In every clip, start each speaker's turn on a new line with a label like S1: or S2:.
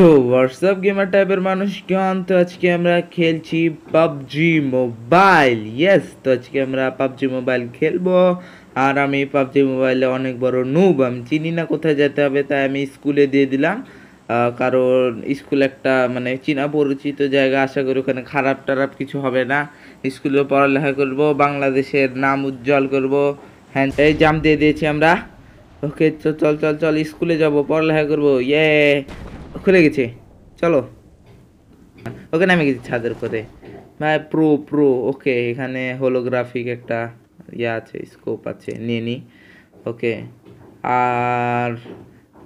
S1: তো WhatsApp gamer টাইপের মানুষ মানুষজন তো আজকে আমরা খেলছি পাবজি মোবাইল ইয়েস তো আজকে আমরা পাবজি মোবাইল খেলবো আর আমি পাবজি মোবাইলে অনেক বড় নুব আমি চিনি না কোথায় যেতে হবে তাই আমি স্কুলে দিয়ে দিলাম কারণ স্কুল একটা মানে চীনা পরিচিত জায়গা আশা করি ওখানে খারাপ টারাপ কিছু হবে না স্কুলে পড়ালেখা করব বাংলাদেশের নাম উজ্জ্বল করব হ্যাঁ এই জাম দিয়ে দিয়েছি আমরা ওকে চল চল চল স্কুলে যাবো পড়ালেখা করবো ইয়ে খুলে গেছে চলো ওকে নামে গেছি ছাদের উপরে ভাই প্রো প্রো ওকে এখানে হোলোগ্রাফিক একটা ইয়ে আছে স্কোপ আছে নিয়ে নিই ওকে আর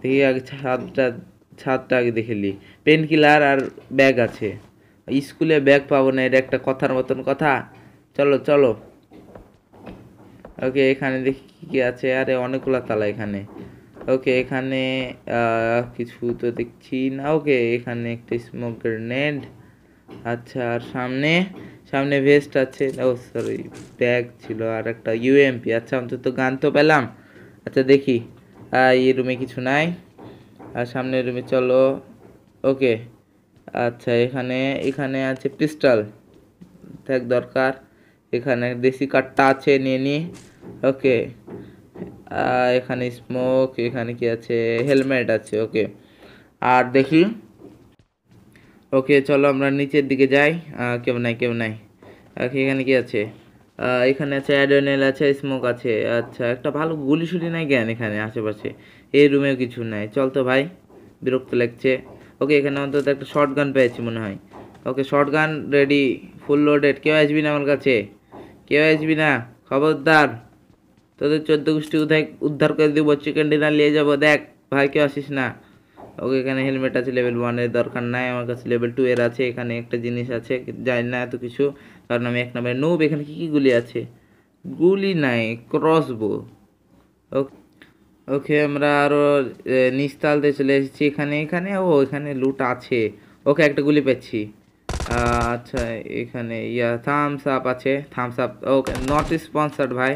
S1: দেখি আগে ছাদটা ছাদটা আগে দেখে নিই পেন কিলার আর ব্যাগ আছে স্কুলে ব্যাগ পাবো না এটা একটা কথার মতন কথা চলো চলো ওকে এখানে দেখি কী আছে আরে অনেকগুলো তালা এখানে ওকে এখানে কিছু তো দেখছি না ওকে এখানে একটা স্মোক গ্রেনেড আচ্ছা আর সামনে সামনে ভেস্ট আছে ও সরি ব্যাগ ছিল আর একটা ইউএমপি আচ্ছা অন্তত গান তো পেলাম আচ্ছা দেখি এই রুমে কিছু নাই আর সামনের রুমে চলো ওকে আচ্ছা এখানে এখানে আছে পিস্টল থাক দরকার এখানে দেশি কাঠটা আছে নিয়ে নি ওকে এখানে স্মোক এখানে কি আছে হেলমেট আছে ওকে আর দেখি ওকে চলো আমরা নিচের দিকে যাই কেউ নাই কেউ নাই এখানে কি আছে এখানে আছে অ্যাডোনেল আছে স্মোক আছে আচ্ছা একটা ভালো গুলি শুলি নাই জ্ঞান এখানে আশেপাশে এই রুমেও কিছু নাই চল তো ভাই বিরক্ত লাগছে ওকে এখানে অন্তত একটা শর্ট গান পেয়েছি মনে হয় okay shotgun ready full loaded কেউ আসবি না আমার কাছে কেউ আসবি না খবরদার তোদের চোদ্দ গোষ্ঠী উদ্ধার উদ্ধার করে দিব চিকেন ডিনার নিয়ে যাবো দেখ ভাই কেউ আসিস না ওকে এখানে হেলমেট আছে লেভেল ওয়ানের দরকার নাই আমার কাছে লেভেল টু এর আছে এখানে একটা জিনিস আছে জানি না এত কিছু কারণ আমি এক নম্বরে নোব এখানে কী কী গুলি আছে গুলি নাই ক্রসবো ওকে ওকে আমরা আরও নিস্তালতে চলে এসেছি এখানে এখানে ও এখানে লুট আছে ওকে একটা গুলি পেয়েছি আচ্ছা এখানে ইয়া থামস আপ আছে Thums Up okay not sponsored ভাই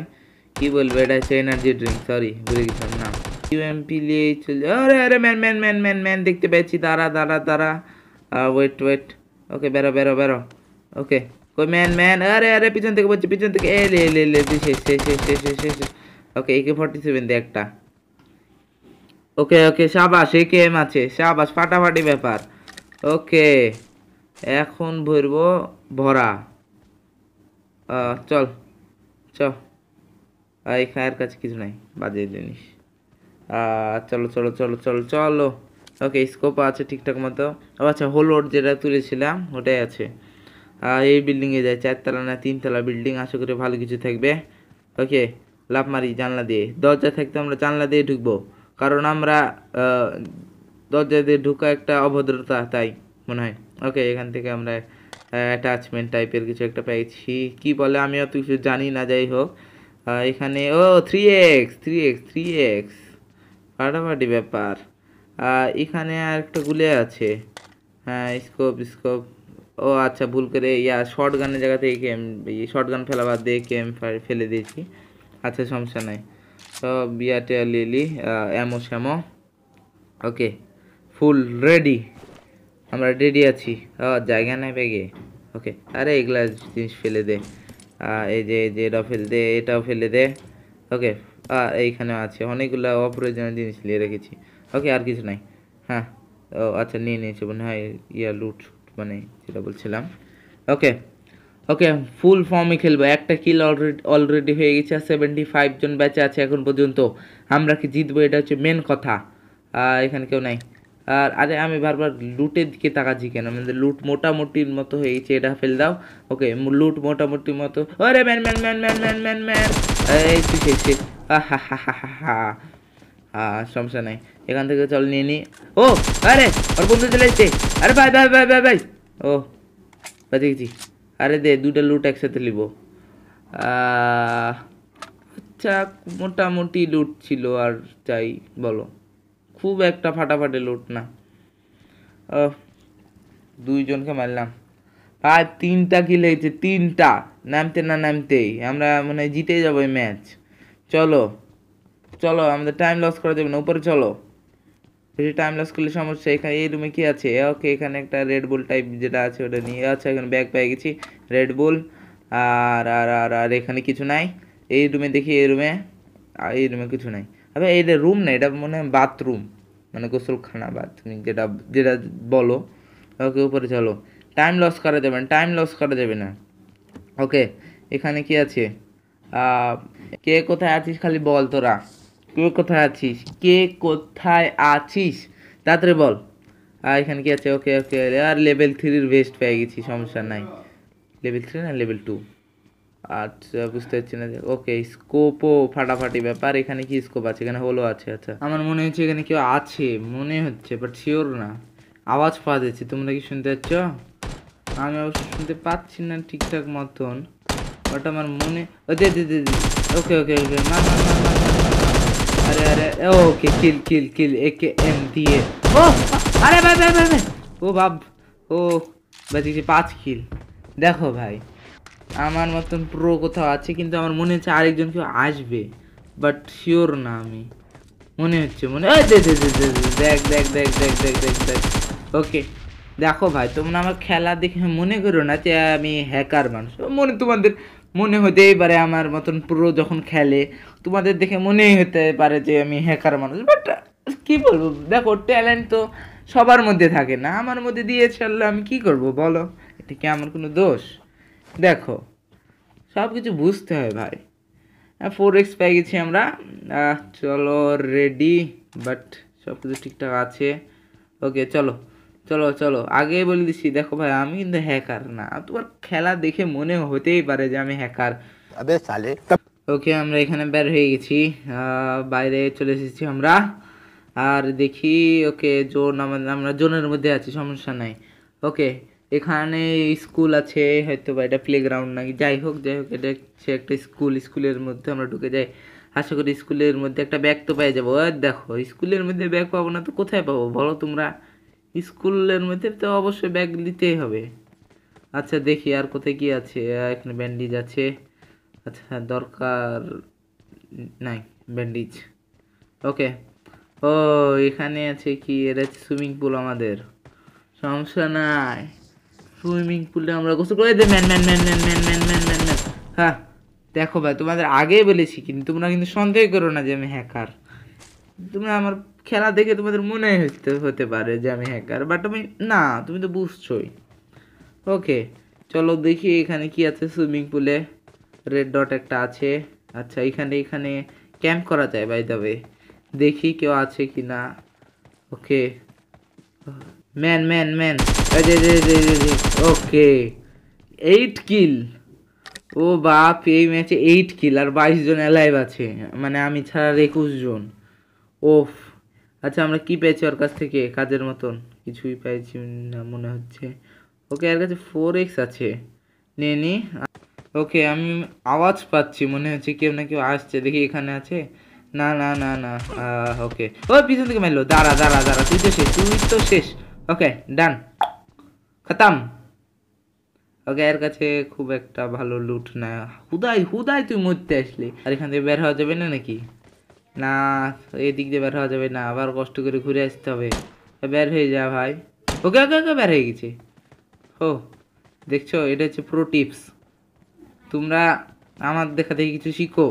S1: কি বলবো এটা হচ্ছে এনার্জি ড্রিঙ্ক সরি ভুলে গেছিলাম না ইউএমপি নিয়ে চলে আরে আরে man man man man man দেখতে পাচ্ছি দাঁড়া দাঁড়া দাঁড়া ওয়েট ওয়েট ওকে বেরো বেরো বেরো ওকে কই ম্যান ম্যান আরে আরে পিছন থেকে বলছি পিছন থেকে এ লে লে লে শেষ শেষ শেষ শেষ শেষ ওকে একে ফর্টি সেভেন দিয়ে একটা ওকে ওকে সাবাস এ কে এম আছে সাবাস ফাটাফাটি ব্যাপার ওকে এখন ভরবো ভরা চল চল এই আর কাছে কিছু নাই বাজে জিনিস চলো চলো চলো চলো চলো ওকে স্কোপ আছে ঠিকঠাক মতো ও আচ্ছা হোলোড যেটা তুলেছিলাম ওটাই আছে এই বিল্ডিংয়ে যায় চারতলা না তিনতলা বিল্ডিং আশা করি ভালো কিছু থাকবে ওকে লাভ মারি জানলা দিয়ে দরজা থাকতে আমরা জানলা দিয়ে ঢুকবো কারণ আমরা দরজা দিয়ে ঢুকা একটা অভদ্রতা তাই মনে হয় ওকে এখান থেকে আমরা অ্যাটাচমেন্ট টাইপের কিছু একটা পেয়েছি কি বলে আমি অত কিছু জানি না যাই হোক এখানে ও three X three X three X ফাটাফাটি ব্যাপার এখানে আর একটা গুলে আছে হ্যাঁ স্কোপ স্কোপ ও আচ্ছা ভুল করে ইয়া শর্ট গানের জায়গা থেকে কেম শর্ট গান ফেলা বাদ দিয়ে কেম ফেলে দিয়েছি আচ্ছা সমস্যা নাই তো বিয়াটে লিলি অ্যামো শ্যামো ওকে ফুল রেডি আমরা রেডি আছি ও জায়গা নেই ব্যাগে ওকে আরে এগুলা জিনিস ফেলে দে এই যে এই যে এটাও ফেলে দে এটাও ফেলে দে ওকে আর এইখানে আছে অনেকগুলো অপ্রয়োজনীয় জিনিস নিয়ে রেখেছি ওকে আর কিছু নাই হ্যাঁ ও আচ্ছা নিয়ে নিয়েছি মনে হয় ইয়া লুট মানে যেটা বলছিলাম ওকে ওকে ফুল ফর্মে খেলবো একটা কিল অলরেডি অলরেডি হয়ে গেছে আর সেভেন্টি ফাইভ জন ব্যাচে আছে এখন পর্যন্ত আমরা কি জিতবো এটা হচ্ছে মেন কথা এখানে কেউ নাই আর আরে আমি বারবার লুটের দিকে তাকাচ্ছি কেন মানে লুট মোটামুটির মতো হয়েছে এটা ফেল দাও ওকে লুট মোটামুটির মতো আরে man man man man man man man এই তুই খেয়েছে হা হা হা সমস্যা নাই এখান থেকে চল নিয়ে নি ও আরে আর বন্ধু চলে এসছে আরে ভাই ভাই ভাই ভাই ভাই ও বাজে গেছি আরে দে দুটো লুট একসাথে নিব আচ্ছা মোটামুটি লুট ছিল আর চাই বলো খুব একটা ফাটাফাটি লুট না দুইজনকে মারলাম আর তিনটা কিল হয়েছে তিনটা নামতে না নামতেই আমরা মানে জিতে যাবো এই ম্যাচ চলো চলো আমাদের টাইম লস করা যাবে না উপরে চলো বেশি টাইম লস করলে সমস্যা এখানে এই রুমে কি আছে ওকে এখানে একটা রেড বুল টাইপ যেটা আছে ওটা নিয়ে আচ্ছা এখানে ব্যাগ পেয়ে গেছি রেড বুল আর আর আর আর এখানে কিছু নাই এই রুমে দেখি এই রুমে এই রুমে কিছু নাই আবার এটা রুম না এটা মনে হয় বাথরুম মানে গোসলখানা বা তুমি যেটা যেটা বলো ওকে উপরে চলো টাইম লস করা যাবে না টাইম লস করা যাবে না ওকে এখানে কি আছে কে কোথায় আছিস খালি বল তোরা কে কোথায় আছিস কে কোথায় আছিস তাড়াতাড়ি বল আর এখানে কি আছে ওকে ওকে আর লেভেল থ্রির ভেস্ট পেয়ে গেছি সমস্যা নাই লেভেল থ্রি না লেভেল টু আচ্ছা বুঝতে পারছি না ওকে স্কোপও ফাটাফাটি ব্যাপার এখানে কি স্কোপ আছে এখানে হলো আছে আচ্ছা আমার মনে হচ্ছে এখানে কেউ আছে মনে হচ্ছে বাট শিওর না আওয়াজ পাওয়া যাচ্ছে তোমরা কি শুনতে পাচ্ছ আমি অবশ্য শুনতে পাচ্ছি না ঠিকঠাক মতন বাট আমার মনে ও দে ওকে ওকে ওকে না মার আরে আরে ওকে কিল কিল কিল একে এম দিয়ে ও আরে ভাই ভাই ভাই ও বাপ ও বাজিছে পাঁচ কিল দেখো ভাই আমার মতন প্রো কোথাও আছে কিন্তু আমার মনে হচ্ছে আরেকজন কেউ আসবে বাট শিওর না আমি মনে হচ্ছে মনে দেখ দেখ দেখ দেখ দেখ দেখ দেখ ওকে দেখো ভাই তোমরা আমার খেলা দেখে মনে করো না যে আমি হ্যাকার মানুষ মনে তোমাদের মনে হতেই পারে আমার মতন পুরো যখন খেলে তোমাদের দেখে মনেই হতে পারে যে আমি হ্যাকার মানুষ বাট কী বলবো দেখো ট্যালেন্ট তো সবার মধ্যে থাকে না আমার মধ্যে দিয়ে ছাড়লে আমি কি করব বলো এটা কি আমার কোনো দোষ দেখো সব কিছু বুঝতে হয় ভাই ফোর এক্স পেয়ে গেছি আমরা চলো রেডি বাট সব কিছু ঠিকঠাক আছে ওকে চলো চলো চলো আগে বলে দিচ্ছি দেখো ভাই আমি কিন্তু হ্যাকার না তোমার খেলা দেখে মনে হতেই পারে যে আমি হ্যাকার ওকে আমরা এখানে বের হয়ে গেছি বাইরে চলে এসেছি আমরা আর দেখি ওকে জোন আমাদের আমরা জোনের মধ্যে আছি সমস্যা নাই ওকে এখানে স্কুল আছে হয়তো বা এটা প্লেগ্রাউন্ড নাকি যাই হোক যাই হোক এটা হচ্ছে একটা স্কুল স্কুলের মধ্যে আমরা ঢুকে যাই আশা করি স্কুলের মধ্যে একটা ব্যাগ তো পেয়ে যাবো দেখো স্কুলের মধ্যে ব্যাগ পাবো না তো কোথায় পাবো বলো তোমরা স্কুলের মধ্যে তো অবশ্যই ব্যাগ নিতেই হবে আচ্ছা দেখি আর কোথায় কি আছে এখানে ব্যান্ডেজ আছে আচ্ছা হ্যাঁ, দরকার নাই ব্যান্ডেজ ওকে ও এখানে আছে কি এটা সুইমিং পুল আমাদের সমস্যা নাই সুইমিং পুলে আমরা গোসল করে দে man man man man man man man man man হ্যাঁ দেখো ভাই তোমাদের আগে বলেছি কিন্তু তোমরা কিন্তু সন্দেহ করো না যে আমি হ্যাকার তোমরা আমার খেলা দেখে তোমাদের মনে হতে হতে পারে যে আমি হ্যাকার বাট আমি না তুমি তো বুঝছোই ওকে চলো দেখি এখানে কি আছে সুইমিং পুলে রেড ডট একটা আছে আচ্ছা এখানে এখানে ক্যাম্প করা যায় বাই দেখি কেউ আছে কি না okay man man man okay eight kill ও বাপ এই ম্যাচে এইট কিল আর বাইশ জন অ্যালাইভ আছে মানে আমি ছাড়ার একুশ জন ওফ আচ্ছা আমরা কি পেয়েছি ওর কাছ থেকে কাজের মতন কিছুই পাইছি না মনে হচ্ছে ওকে আর কাছে ফোর এক্স আছে নিয়ে নি ওকে আমি আওয়াজ পাচ্ছি মনে হচ্ছে কেউ না কেউ আসছে দেখি এখানে আছে না না না না ওকে ও পিছন থেকে মেলো দাঁড়া দাঁড়া দাঁড়া তুই তো শেষ তুই তো শেষ ওকে ডান খতাম ওকে এর কাছে খুব একটা ভালো লুট না হুদাই হুদাই তুই মরতে আসলি আর এখান থেকে বের হওয়া যাবে না নাকি না এদিক দিয়ে বের হওয়া যাবে না আবার কষ্ট করে ঘুরে আসতে হবে বের হয়ে যা ভাই ওকে ওকে ওকে বের হয়ে গেছে ও দেখছো এটা হচ্ছে প্রো টিপস তোমরা আমার দেখা থেকে কিছু শিখো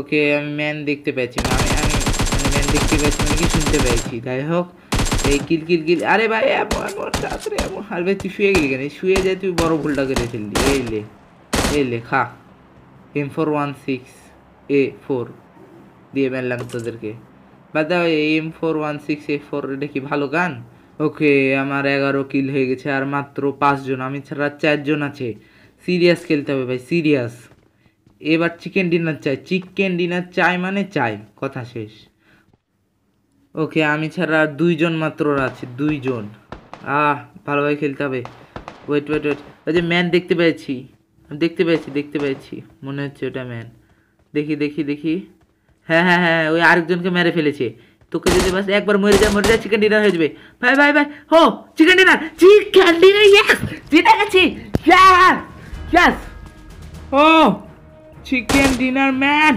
S1: ওকে আমি ম্যান দেখতে পেয়েছি ম্যান দেখতে পাচ্ছি নাকি শুনতে পাইছি যাই হোক এই কিল কিল কিল আরে ভাই তাড়াতাড়ি এমন আর ভাই তুই শুয়ে গেলি কেন শুয়ে যায় তুই বড় ভুলটা করে ফেললি এই লে এই লে খা M four one six A four দিয়ে মেললাম তোদেরকে বা দাও M four one six A four এটা কি ভালো গান ওকে আমার এগারো কিল হয়ে গেছে আর মাত্র পাঁচজন আমি ছাড়া চারজন আছে সিরিয়াস খেলতে হবে ভাই সিরিয়াস এবার চিকেন ডিনার চাই চিকেন ডিনার চাই মানে চাই কথা শেষ ওকে আমি ছাড়া দুইজন মাত্র আছে দুইজন আহ ভালোভাবে খেলতে হবে ওয়েট ওয়েট ওয়েট ওই যে ম্যান দেখতে পেয়েছি দেখতে পেয়েছি দেখতে পেয়েছি মনে হচ্ছে ওটা ম্যান দেখি দেখি দেখি হ্যাঁ হ্যাঁ হ্যাঁ ওই আরেকজনকে মেরে ফেলেছে তোকে যদি বাস একবার মরে যায় মরে যায় চিকেন ডিনার হয়ে যাবে ভাই ভাই ভাই হো chicken dinner chicken dinner yes জিতে গেছি ইয়াস ইয়াস ও চিকেন ডিনার ম্যান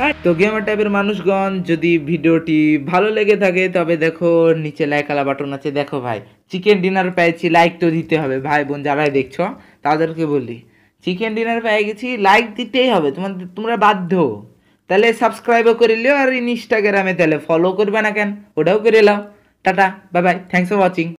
S1: হ্যাঁ, তো গেমার টাইপের মানুষগণ যদি ভিডিওটি ভালো লেগে থাকে তবে দেখো নিচে লাইক আলা বাটন আছে দেখো ভাই চিকেন ডিনার পেয়েছি লাইক তো দিতে হবে ভাই বোন যারাই দেখছো তাদেরকে বলি চিকেন ডিনার পেয়ে গেছি লাইক দিতেই হবে তোমার তোমরা বাধ্য তাহলে সাবস্ক্রাইবও করে লিও আর ইনস্টাগ্রামে তাহলে ফলো করবে না কেন ওটাও করে লাও ta-ta bye bye thanks for watching